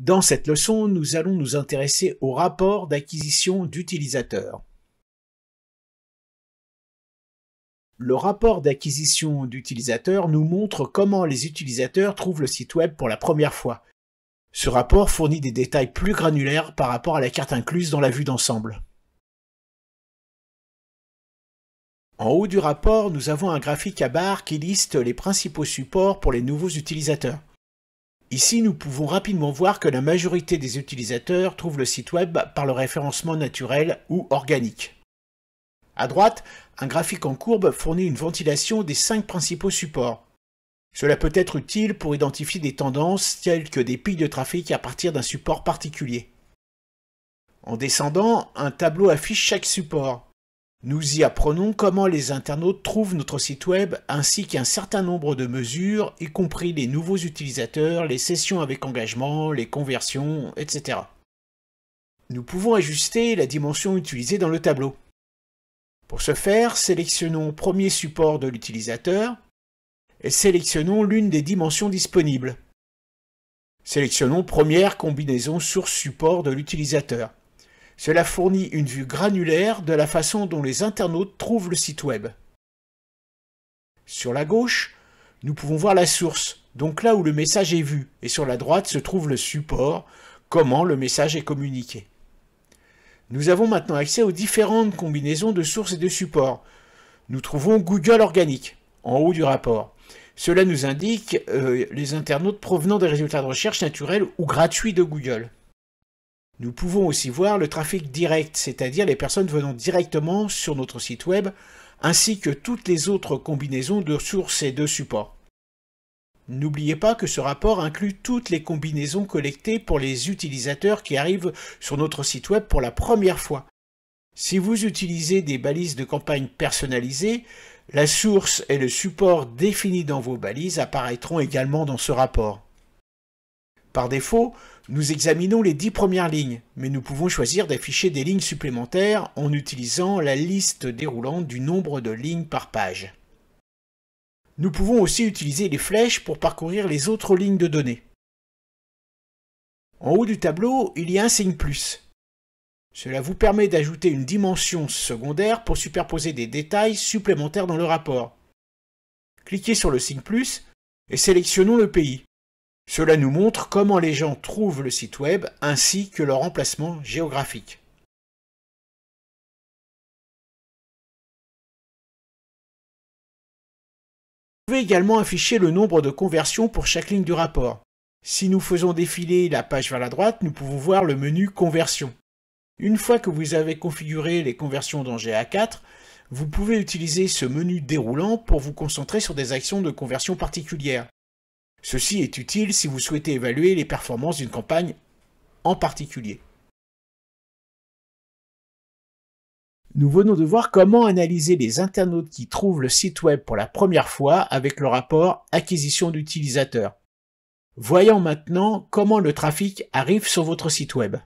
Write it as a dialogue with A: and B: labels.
A: Dans cette leçon, nous allons nous intéresser au rapport d'acquisition d'utilisateurs. Le rapport d'acquisition d'utilisateurs nous montre comment les utilisateurs trouvent le site web pour la première fois. Ce rapport fournit des détails plus granulaires par rapport à la carte incluse dans la vue d'ensemble. En haut du rapport, nous avons un graphique à barre qui liste les principaux supports pour les nouveaux utilisateurs. Ici, nous pouvons rapidement voir que la majorité des utilisateurs trouvent le site web par le référencement naturel ou organique. À droite, un graphique en courbe fournit une ventilation des cinq principaux supports. Cela peut être utile pour identifier des tendances telles que des pics de trafic à partir d'un support particulier. En descendant, un tableau affiche chaque support. Nous y apprenons comment les internautes trouvent notre site web ainsi qu'un certain nombre de mesures, y compris les nouveaux utilisateurs, les sessions avec engagement, les conversions, etc. Nous pouvons ajuster la dimension utilisée dans le tableau. Pour ce faire, sélectionnons Premier support de l'utilisateur et sélectionnons l'une des dimensions disponibles. Sélectionnons Première combinaison source support de l'utilisateur. Cela fournit une vue granulaire de la façon dont les internautes trouvent le site web. Sur la gauche, nous pouvons voir la source, donc là où le message est vu, et sur la droite se trouve le support, comment le message est communiqué. Nous avons maintenant accès aux différentes combinaisons de sources et de supports. Nous trouvons Google organique en haut du rapport. Cela nous indique euh, les internautes provenant des résultats de recherche naturels ou gratuits de Google. Nous pouvons aussi voir le trafic direct, c'est-à-dire les personnes venant directement sur notre site web, ainsi que toutes les autres combinaisons de sources et de supports. N'oubliez pas que ce rapport inclut toutes les combinaisons collectées pour les utilisateurs qui arrivent sur notre site web pour la première fois. Si vous utilisez des balises de campagne personnalisées, la source et le support définis dans vos balises apparaîtront également dans ce rapport. Par défaut, nous examinons les dix premières lignes, mais nous pouvons choisir d'afficher des lignes supplémentaires en utilisant la liste déroulante du nombre de lignes par page. Nous pouvons aussi utiliser les flèches pour parcourir les autres lignes de données. En haut du tableau, il y a un signe plus. Cela vous permet d'ajouter une dimension secondaire pour superposer des détails supplémentaires dans le rapport. Cliquez sur le signe plus et sélectionnons le pays. Cela nous montre comment les gens trouvent le site web ainsi que leur emplacement géographique. Vous pouvez également afficher le nombre de conversions pour chaque ligne du rapport. Si nous faisons défiler la page vers la droite, nous pouvons voir le menu Conversion. Une fois que vous avez configuré les conversions dans GA4, vous pouvez utiliser ce menu déroulant pour vous concentrer sur des actions de conversion particulières. Ceci est utile si vous souhaitez évaluer les performances d'une campagne en particulier. Nous venons de voir comment analyser les internautes qui trouvent le site web pour la première fois avec le rapport acquisition d'utilisateurs. Voyons maintenant comment le trafic arrive sur votre site web.